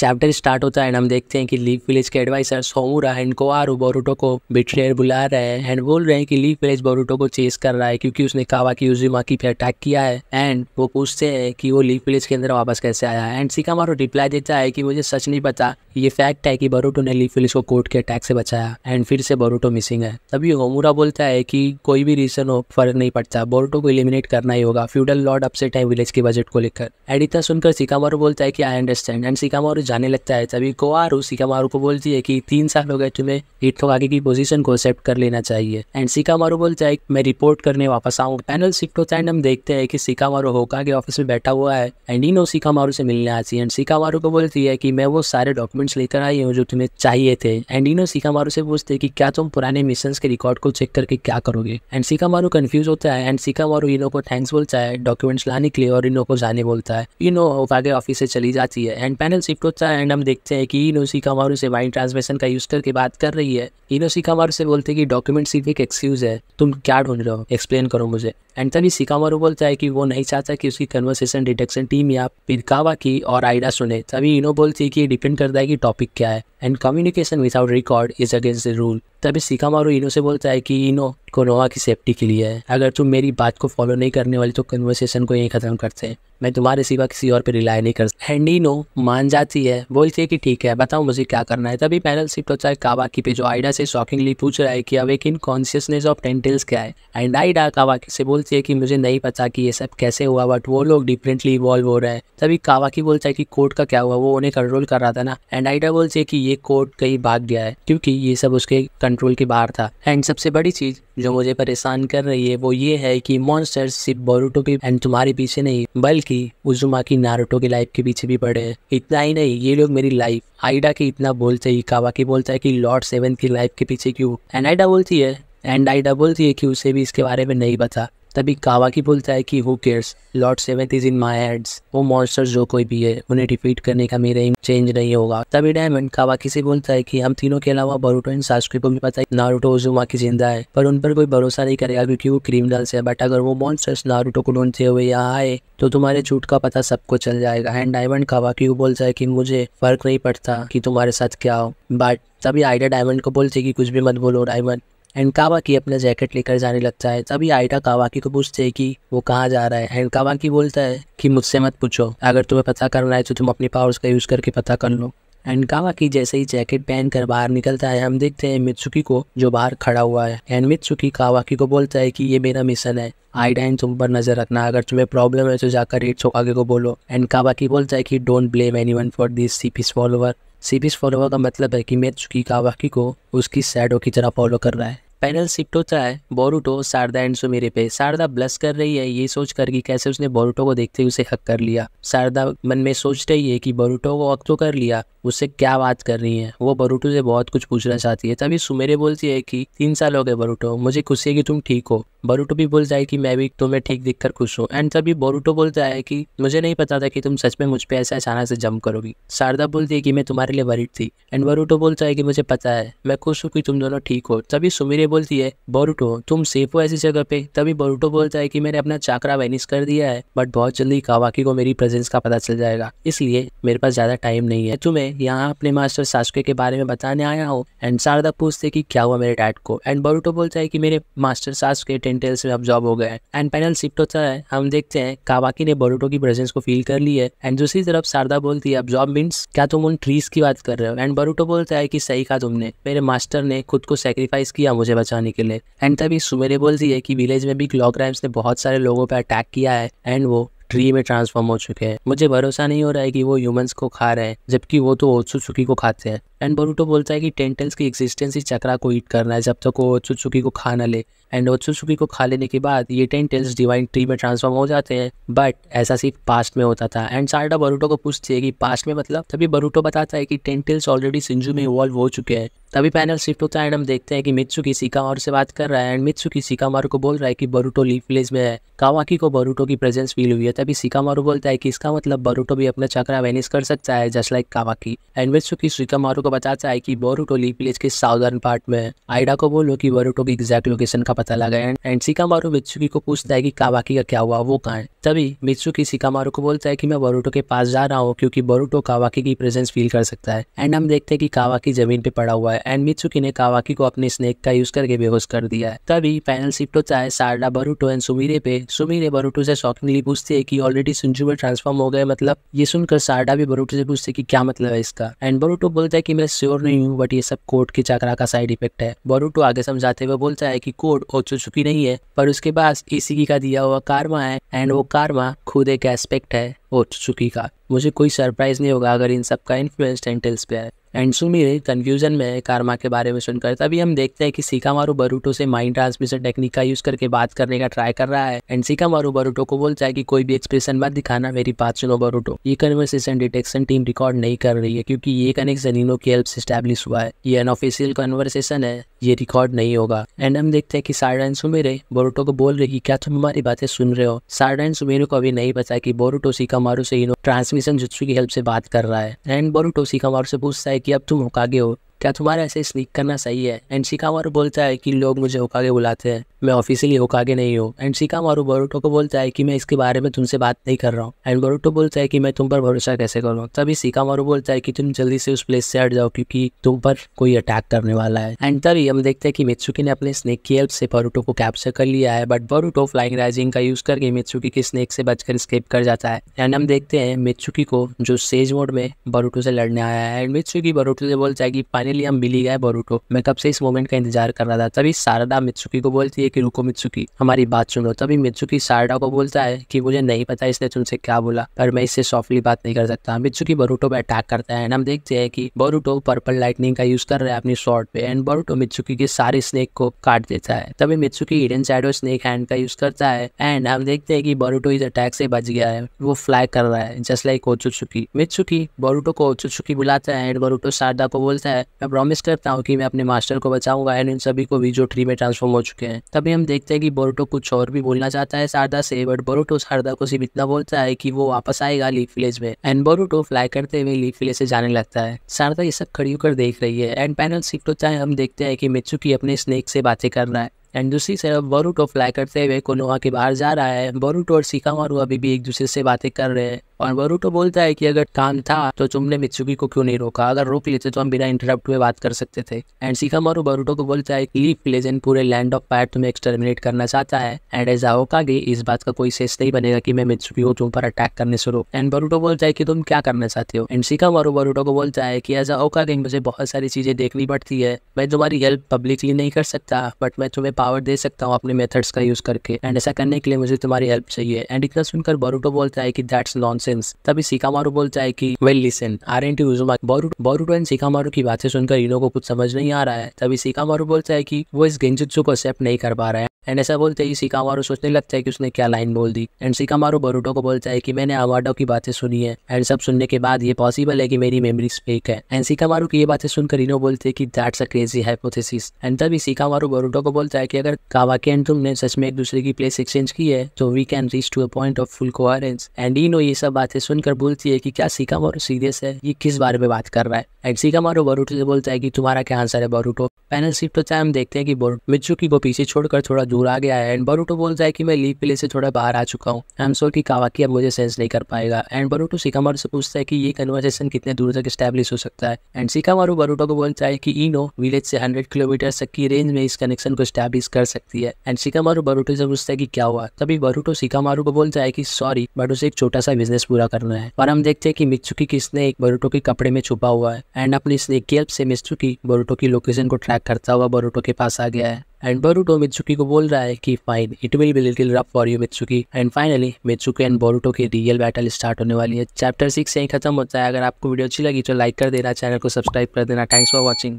chapter start होता है and हम देखते हैं कि लीव विलेज के एडवाइसर सोमूरा एंड कोआरू बोरूटो को बिटरेयर बुला रहे हैं एंड बोल रहे हैं कि लीव विलेज बोरूटो को चेस कर रहा है क्योंकि उसने कावा की यूजिमाकी पे अटैक किया है एंड वो पूछते हैं कि वो लीव विलेज के अंदर वापस कैसे आया है एंड सिकामारू रिप्लाई देता है कि मुझे सच नहीं पता ये फैक्ट है कि बोरूटो ने लीव विलेज को कोर्ट के अटैक से बचाया एंड फिर से बोरूटो मिसिंग है तभी होमूरा बोलता है कि कोई भी रीजन हो फर्क नहीं पड़ता बोरूटो को इलिमिनेट करना ही होगा फ्यूडल लॉर्ड अपसेट है विलेज के बजट को लेकर एडिता सुनकर सिकामारू बोलता है कि आई अंडरस्टैंड एंड सिकामारू जाने लगता है तभी कोवारू सिकामारू को बोलती है कि तीन साल हो गए तुम्हें आगे की पोजीशन को एक्सेप्ट कर लेना चाहिए एंड सिकामारू बोलता है मैं रिपोर्ट करने वापस आऊँ पैनल शिफ्ट होता है एंड हम देखते हैं कि सिकामारू होकागे ऑफिस में बैठा हुआ है एंड इनो सिकामारू से मिलने आती है एंड सिकामारू को बोलती है कि मैं वो सारे डॉक्यूमेंट्स लेकर आई हूँ जो तुम्हें चाहिए थे एंड इनो सिकामारू से पूछते कि क्या तुम पुराने मिशन के रिकॉर्ड को चेक करके क्या करोगे एंड सिकामारू कन्फ्यूज होता है एंड सिकामारू इनो को थैंक्स बोलता है डॉक्यूमेंट्स लाने के लिए और इनो को जाने बोलता है इनो आगे ऑफिस से चली जाती है एंड पैनल शिफ्ट होता अच्छा एंड हम देखते हैं कि इनोसी कमारू से वाइन ट्रांसमिशन का यूज करके बात कर रही है इनोसी कमारू से बोलते हैं कि डॉक्यूमेंट सिर्फ एक एक्सक्यूज है तुम क्या ढूंढ रहे हो एक्सप्लेन करो मुझे एंड तभी सिकामारू बोलता है कि वो नहीं चाहता कि उसकी कन्वर्सेशन डिटेक्शन टीम या पिरकावा की और आइडा सुने तभी इनो बोलती है कि डिपेंड करता है कि टॉपिक क्या है and communication without record is against the rule तभी सीखा मारो इनो से बोलता है कि इनो कोनोवा की सेफ्टी के लिए है अगर तुम मेरी बात को फॉलो नहीं करने वाली तो कन्वर्सेशन को यही खत्म करते हैं मैं तुम्हारे सिवा किसी और पे रिलाई नहीं कर एंड इनो मान जाती है बोलती है कि ठीक है बताओ मुझे क्या करना है तभी पैनल शिफ्ट होता है कावाकी पे जो आइडा से शॉकिंगली पूछ रहा है कि इन कॉन्शियसनेस ऑफ टेंटल्स क्या है एंड आइडा कावाकी से बोलती है कि मुझे नहीं पता कि ये सब कैसे हुआ बट वो लोग डिफरेंटली इवॉल्व हो रहे हैं तभी कावाकी बोलता है कि कोर्ट का क्या हुआ वो उन्हें कंट्रोल कर रहा था ना एंड आइडा बोलती है कि ये कोर्ट कई भाग गया है क्योंकि ये सब उसके कंट्रोल के बाहर था एंड सबसे बड़ी चीज जो मुझे परेशान कर रही है वो ये है कि मॉन्स्टर्स सिर्फ बोरुटो के एंड तुम्हारे पीछे नहीं बल्कि उजुमा की नारुतो की लाइफ के पीछे भी पड़े हैं इतना ही नहीं ये लोग मेरी लाइफ आइडा के इतना बोलते ही कावा की बोलता है कि लॉर्ड सेवन की लाइफ के पीछे क्यों एंड आइडा बोलती है एंड आइडा बोलती है कि उसे भी इसके बारे में नहीं बता तभी कावाकी बोलता है कि who cares lord seventh is in my heads वो मॉन्स्टर जो कोई भी है उन्हें डिफीट करने का मेरा चेंज नहीं होगा तभी डायमंड कावाकी से बोलता है कि हम तीनों के अलावा बरूटो इन सास को भी पता है नारूटो उजुमा की जिंदा है पर उन पर कोई भरोसा नहीं करेगा क्योंकि वो क्रिमिनल्स है बट अगर वो मॉन्स्टर्स नारूटो को ढूंढते हुए यहाँ आए तो तुम्हारे झूठ का पता सबको चल जाएगा एंड डायमंड कावाकी वो बोलता है कि मुझे फर्क नहीं पड़ता कि तुम्हारे साथ क्या हो बट तभी आइडिया डायमंड को बोलते कि कुछ भी मत बोलो डायमंड एंड कावाकी अपना जैकेट लेकर जाने लगता है तभी आइटा कावाकी को पूछते है कि वो कहाँ जा रहा है एंड कावाकी बोलता है कि मुझसे मत पूछो अगर तुम्हें पता करना है तो तुम अपनी पावर्स का यूज़ करके पता कर लो एंड कावाकी जैसे ही जैकेट पहन कर बाहर निकलता है हम देखते हैं मित्सुकी को जो बाहर खड़ा हुआ है एंड मित्सुकी कावाकी को बोलता है कि ये मेरा मिशन है आईडाइन तुम पर नजर रखना अगर तुम्हें प्रॉब्लम है तो जाकर रेट सोकागे को बोलो एंड कावाकी बोलता है कि don't blame anyone for this सी फॉलोवर सीपीस फॉलोवर का मतलब है कि मैं चुकी कावाकी को उसकी सैडो की तरह फॉलो कर रहा है पैनल शिफ्ट होता है बोरूटो शारदा एंड सुमेरे पे शारदा ब्लस कर रही है ये सोच कर कि कैसे उसने बोरूटो को देखते हुए उसे हक कर लिया शारदा मन में सोच रही है कि बोरूटो को हक तो कर लिया उससे क्या बात कर रही है वो बरूटो से बहुत कुछ पूछना चाहती है तभी सुमेरे बोलती है कि तीन साल हो गए बरूटो मुझे खुशी है कि तुम ठीक हो बरूटो भी बोलता है कि मैं भी तुम्हें ठीक कर खुश हूँ एंड तभी बोरूटो बोलता है कि मुझे नहीं पता था कि तुम सच में मुझ पर ऐसा अचानक से जम करोगी शारदा बोलती है कि मैं तुम्हारे लिए वरिड थी एंड बरूटो बोलता है कि मुझे पता है मैं खुश हूँ कि तुम दोनों ठीक हो तभी सुमेरे बोलती है बोरुटो तुम सेफ हो ऐसी जगह पे तभी बोरुटो बोलता है कि मैंने अपना चाकरा वेनिस कर दिया है बट बहुत जल्दी कावाकी को मेरी प्रेजेंस का पता चल जाएगा इसलिए मेरे पास ज्यादा टाइम नहीं है तुम्हें यहाँ अपने मास्टर सासुके के बारे में बताने आया हो एंड शारदा पूछते की क्या हुआ मेरे डैड को एंड बोरुटो बोलता है की मेरे मास्टर सासुके टेंटेल्स में अब्जॉर्ब हो गए एंड पैनल शिफ्ट होता है हम देखते हैं कावाकी ने बोरुटो की प्रेजेंस को फील कर ली है एंड दूसरी तरफ शारदा बोलती है अब्जॉर्ब मीन्स क्या तुम उन ट्रीज की बात कर रहे हो एंड बोरुटो बोलता है की सही कहा तुमने मेरे मास्टर ने खुद को सेक्रीफाइस किया मुझे बचाने के लिए एंड तभी सुबेरे बोलती है कि विलेज में भी क्लॉक राइम्स ने बहुत सारे लोगों पर अटैक किया है एंड वो ट्री में ट्रांसफॉर्म हो चुके हैं मुझे भरोसा नहीं हो रहा है कि वो ह्यूमंस को खा रहे हैं जबकि वो तो ओत्सुसुकी को खाते हैं एंड बोरूटो बोलता है कि टेंटल्स की एक्जिस्टेंस ही चक्रा को ईट करना है जब तक वो सुखी को खा ना ले एंड ओत्सुसुकी को खा लेने के बाद ये टेंटल्स डिवाइन ट्री में ट्रांसफॉर्म हो जाते हैं बट ऐसा सिर्फ पास्ट में होता था एंड सार्डा बरूटो को पूछती है कि पास्ट में मतलब तभी बरूटो बताता है कि टेंटल्स ऑलरेडी सिंजू में इवॉल्व हो चुके हैं तभी पैनल शिफ्ट होता है एंड हम देखते हैं कि मित्सु की और से बात कर रहा है एंड मित्सु की सीकामारू को बोल रहा है कि बरूटो लीफ विलेज में है कावाकी को बरूटो की प्रेजेंस फील हुई है तभी सीकामारू बोलता है कि इसका मतलब बरूटो भी अपना चक्रा वेनिस कर सकता है just like Kawaki and Mitsu की सीकामारू को बताता है की बरूटो लीफ विलेज के साउदर्न पार्ट में आइडा को बोलो की बरूटो की एग्जैक्ट लोकेशन का पता लगा एंड सीकामारू मित्सुकी को पूछता है की कावाकी का क्या हुआ वो कहाँ है तभी मित्सु की शिकामारू को बोलता है कि मैं बरूटो के पास जा रहा हूँ क्योंकि बरूटो कावाकी की प्रेजेंस फील कर सकता है एंड हम देखते हैं कि कावाकी जमीन पे पड़ा हुआ है एंड मित्सुकी ने कावाकी को अपने स्नेक का यूज करके बेहोश कर दिया है तभी पैनल शिफ्ट होता है सारडा बरूटो एंड सुमीरे पे सुमीरे बरूटो से शॉकिंगली पूछती है की ऑलरेडी सुंजू में ट्रांसफॉर्म हो गए मतलब ये सुनकर सारडा भी बरूटो से पूछते की क्या मतलब है इसका एंड बरूटो बोलता है की मैं श्योर नहीं हूँ बट ये सब कोर्ट के चक्रा का साइड इफेक्ट है बरूटो आगे समझाते हुए बोलता है की कोर्ट चुकी नहीं है पर उसके पास इसी का दिया हुआ कारमा है एंड वो ओंकारमा खुद एक एस्पेक्ट है ओ चुकी का मुझे कोई सरप्राइज़ नहीं होगा अगर इन सब का इन्फ्लुएंस टेंटल्स पे है एंड सुमी कन्फ्यूजन में है कारमा के बारे में सुनकर तभी हम देखते हैं कि सीकामारू बरूटो से माइंड ट्रांसमिशन टेक्निक का यूज करके बात करने का ट्राई कर रहा है एंड सीकामारू बरूटो को बोलता है कि कोई भी एक्सप्रेशन मत दिखाना मेरी बात सुनो बरूटो ये कन्वर्सेशन डिटेक्शन टीम रिकॉर्ड नहीं कर रही है क्योंकि ये कनेक्शन इनो की हेल्प से स्टैब्लिश हुआ है ये अनऑफिशियल कन्वर्सेशन है ये रिकॉर्ड नहीं होगा एंड हम देखते हैं कि सारा एंड सुमेरे बोरूटो को बोल रही है क्या तुम हमारी बातें सुन रहे हो सारा एंड सुमेरे को अभी नहीं पता कि बोरूटो सीकामारू से इनो ट्रांसमिशन जुत्सु की हेल्प से बात कर रहा है एंड का सीखामारू से पूछता है कि अब तुम होकागे हो क्या तुम्हारा ऐसे स्नीक करना सही है एंड मारू बोलता है कि लोग मुझे होकागे बुलाते हैं मैं ऑफिशियली होकागे नहीं हूँ एंड मारू बोरुटो को बोलता है कि मैं इसके बारे में तुमसे बात नहीं कर रहा हूँ एंड बोरुटो बोलता है कि मैं तुम पर भरोसा कैसे करूँ तभी मारू बोलता है कि तुम जल्दी से उस प्लेस से हट जाओ क्योंकि तुम पर कोई अटैक करने वाला है एंड तभी हम देखते हैं कि मित्सुकी ने अपने स्नेक की हेल्प से बरूटो को कैप्चर कर लिया है बट बरूटो फ्लाइंग राइजिंग का यूज करके मित्सुकी के स्नेक से बचकर स्केप कर जाता है एंड हम देखते हैं मित्सुकी को जो सेज मोड में बरूटो से लड़ने आया है एंड मित्सुकी बरूटो से बोलता है कि पानी फाइनली हम मिली गए बोरूटो मैं कब से इस मोमेंट का इंतजार कर रहा था तभी शारदा मित्सुकी को बोलती है कि रुको मित्सुकी हमारी बात सुनो तभी मित्सुकी शारदा को बोलता है कि मुझे नहीं पता इसने तुमसे क्या बोला पर मैं इससे सॉफ्टली बात नहीं कर सकता मित्सुकी बोरूटो पर अटैक करता है एंड हम देखते हैं कि बोरूटो पर्पल लाइटनिंग का यूज कर रहा है अपनी शॉर्ट पे एंड बोरूटो मित्सुकी के सारे स्नेक को काट देता है तभी Mitsuki hidden side snake hand का यूज करता है एंड हम देखते हैं कि बोरूटो इस अटैक से बच गया है वो फ्लाई कर रहा है जस्ट लाइक ओचुचुकी मित्सुकी बोरूटो को ओचुचुकी बुलाता है एंड बोरूटो शारदा को बोलता है मैं प्रॉमिस करता हूँ कि मैं अपने मास्टर को बचाऊंगा एंड इन सभी को भी जो ट्री में ट्रांसफॉर्म हो चुके हैं तभी हम देखते हैं कि बोरोटो कुछ और भी बोलना चाहता है शारदा से बट बोरोटो शारदा को सिर्फ इतना बोलता है कि वो वापस आएगा लीफ विलेज में एंड बोरोटो फ्लाई करते हुए लीफ विलेज से जाने लगता है शारदा ये सब खड़ी होकर देख रही है एंड पैनल शिफ्ट होता है हम देखते हैं कि मिचुकी अपने स्नेक से बातें कर रहा है एंड दूसरी तरफ बोरूटो फ्लाई करते हुए कोनोवा के बाहर जा रहा है बोरूटो और सिकामारू अभी भी एक दूसरे से बातें कर रहे हैं और बोरूटो बोलता है कि अगर काम था तो तुमने मिचुकी को क्यों नहीं रोका अगर रोक लेते तो हम बिना इंटरप्ट हुए बात कर सकते थे एंड सिकामारू बोरूटो को बोलता है कि प्लेजन पूरे लैंड ऑफ पायर तुम्हें एक्सटर्मिनेट करना चाहता है एंड एजाओ का इस बात का कोई सेस नहीं बनेगा की मैं मित्सुकी को तुम पर अटैक करने से रोक एंड बोरूटो बोलता है की तुम क्या करना चाहते हो एंड सिकामारू बोरूटो को बोलता है कि एजाओ का मुझे बहुत सारी चीजें देखनी पड़ती है मैं तुम्हारी हेल्प पब्लिकली नहीं कर सकता बट मैं तुम्हें पावर दे सकता हूँ अपने मेथड्स का यूज करके एंड ऐसा करने के लिए मुझे तुम्हारी हेल्प चाहिए एंड इतना सुनकर बोरुटो बोलता है कि दैट्स नॉनसेंस तभी सीकामारू बोलता है कि वेल लिसन आर एंड यूजुमा बोरुटो एंड सीकामारू की बातें सुनकर लोगों को कुछ समझ नहीं आ रहा है तभी सीकामारू बोलता है कि वो इस गेंजुत्सु को एक्सेप्ट नहीं कर पा रहा है एंड ऐसा बोलते ही मारू सोचने लगता है कि उसने क्या लाइन बोल दी एंड मारू बरूटो को बोलता है कि मैंने अवार्डो की बातें सुनी है एंड सब सुनने के बाद ये पॉसिबल है कि मेरी मेमोरीज फेक है एंड मारू की ये बातें सुनकर इनो बोलते हैं कि that's a crazy hypothesis and तभी मारू बरूटो को बोलता है कि अगर कावाके एंड तुमने सच में एक दूसरे की प्लेस एक्सचेंज की है तो we can reach to a point of full coherence and Ino ये सब बातें सुनकर बोलती है कि क्या मारू सीरियस है ये किस बारे में बात कर रहा है एंड मारू बरूटो से बोलता है कि तुम्हारा क्या आंसर है बरूटो पैनल सीट तो चाहे हम देखते हैं कि मिचुकी को पीछे छोड़कर थोड़ा दूर आ गया है एंड बरूटो बोलता है कि मैं लीव प्ले से थोड़ा बाहर आ चुका हूँ आई एम श्योर कि कावाकी अब मुझे सेंस नहीं कर पाएगा एंड बरूटो सिकामारो से पूछता है कि ये कन्वर्सेशन कितने दूर तक स्टैब्लिश हो सकता है एंड सिकामारो बरूटो को बोलता है कि इनो विलेज से हंड्रेड किलोमीटर तक की रेंज में इस कनेक्शन को स्टैब्लिश कर सकती है एंड सिकामारो बरूटो से पूछता है कि क्या हुआ तभी बरूटो सिकामारो को बोलता है कि सॉरी बट उसे एक छोटा सा बिजनेस पूरा करना है और हम देखते हैं कि मिचुकी की स्नेक बरूटो के कपड़े में छुपा हुआ है एंड अपनी स्नेक की हेल्प से मिचुकी बरूटो की लोकेशन को ट्रैक करता हुआ बरूटो के पास आ गया है एंड बोरूटो मित्सुकी को बोल रहा है कि fine it will be little rough for you Mitsuki and finally Mitsuki and Boruto की रियल बैटल स्टार्ट होने वाली है चैप्टर सिक्स यहीं खत्म होता है अगर आपको वीडियो अच्छी लगी तो लाइक कर देना चैनल को सब्सक्राइब कर देना थैंक्स फॉर वॉचिंग